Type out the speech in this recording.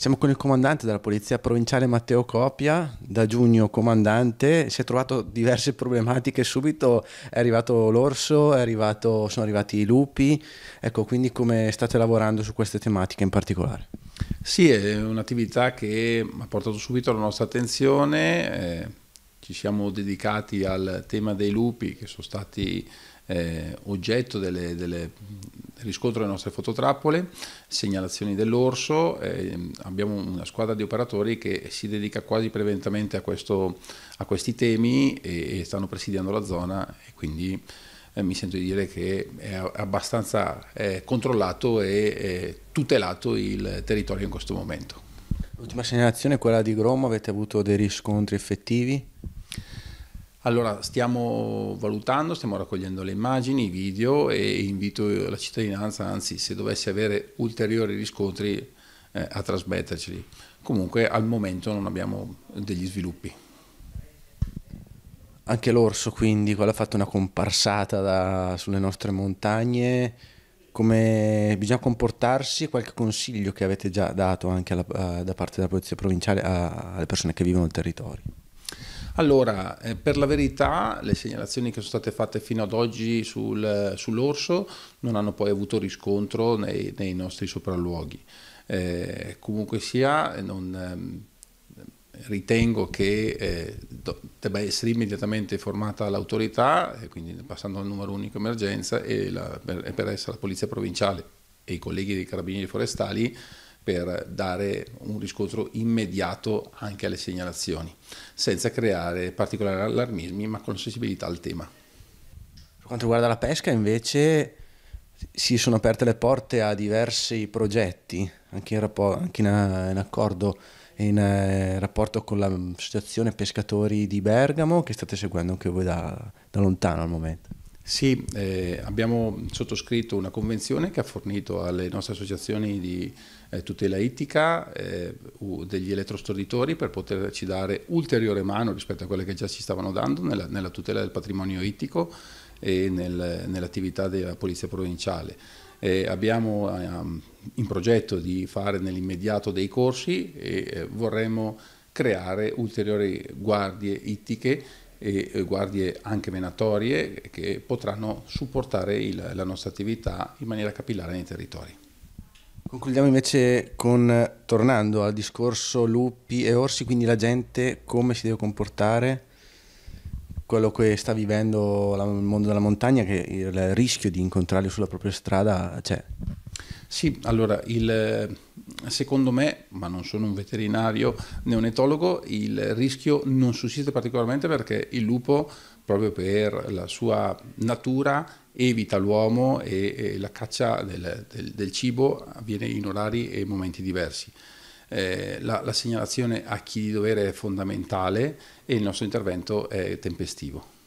Siamo con il comandante della Polizia Provinciale Matteo Copia, da giugno comandante, si è trovato diverse problematiche subito, è arrivato l'orso, è arrivato, sono arrivati i lupi, ecco quindi come state lavorando su queste tematiche in particolare? Sì, è un'attività che ha portato subito la nostra attenzione, eh, ci siamo dedicati al tema dei lupi che sono stati eh, oggetto delle, delle riscontro delle nostre fototrappole, segnalazioni dell'orso, eh, abbiamo una squadra di operatori che si dedica quasi preventivamente a, questo, a questi temi e, e, stanno presidiando la zona e quindi eh, mi sento di dire che è abbastanza eh, controllato e tutelato il territorio in questo momento. L'ultima segnalazione è quella di Gromo, avete avuto dei riscontri effettivi? Allora, stiamo valutando, stiamo raccogliendo le immagini, i video e invito la cittadinanza, anzi se dovesse avere ulteriori riscontri, eh, a trasmetterceli. Comunque al momento non abbiamo degli sviluppi. Anche l'orso quindi, quello ha fatto una comparsata da, sulle nostre montagne, come bisogna comportarsi, qualche consiglio che avete già dato anche alla, eh, da parte della Polizia Provinciale a, alle persone che vivono il territorio? Allora, eh, per la verità le segnalazioni che sono state fatte fino ad oggi sul, sull'orso non hanno poi avuto riscontro nei, nei nostri sopralluoghi. Eh, comunque sia, non, ehm, ritengo che eh, debba essere immediatamente formata l'autorità, eh, quindi passando al numero unico emergenza, e, la, per, per essere la polizia provinciale e i colleghi dei carabinieri forestali per dare un riscontro immediato anche alle segnalazioni, senza creare particolari allarmismi, ma con sensibilità al tema. Per quanto riguarda la pesca, invece, si sono aperte le porte a diversi progetti, anche in, anche in, eh, in accordo in eh, rapporto con l'associazione pescatori di Bergamo che state seguendo anche voi da, da lontano al momento. Sì, eh, abbiamo sottoscritto una convenzione che ha fornito alle nostre associazioni di eh, tutela ittica eh, degli elettrostorditori per poterci dare ulteriore mano rispetto a quelle che già ci stavano dando nella, nella tutela del patrimonio ittico e nel, nell'attività della Polizia Provinciale. Eh, abbiamo ehm, in progetto di fare nell'immediato dei corsi e eh, vorremmo creare ulteriori guardie ittiche e eh, guardie anche venatorie che potranno supportare il, la nostra attività in maniera capillare nei territori. Concludiamo invece con, tornando al discorso lupi e orsi, quindi la gente come si deve comportare, quello che sta vivendo il mondo della montagna, che il rischio di incontrarli sulla propria strada c'è. Sì, allora il, secondo me, ma non sono un veterinario né un etologo, il rischio non sussiste particolarmente perché il lupo, proprio per la sua natura, evita l'uomo e, e la caccia del, del, del, cibo avviene in orari e momenti diversi. Eh, la, la segnalazione a chi di dovere è fondamentale e il nostro intervento è tempestivo.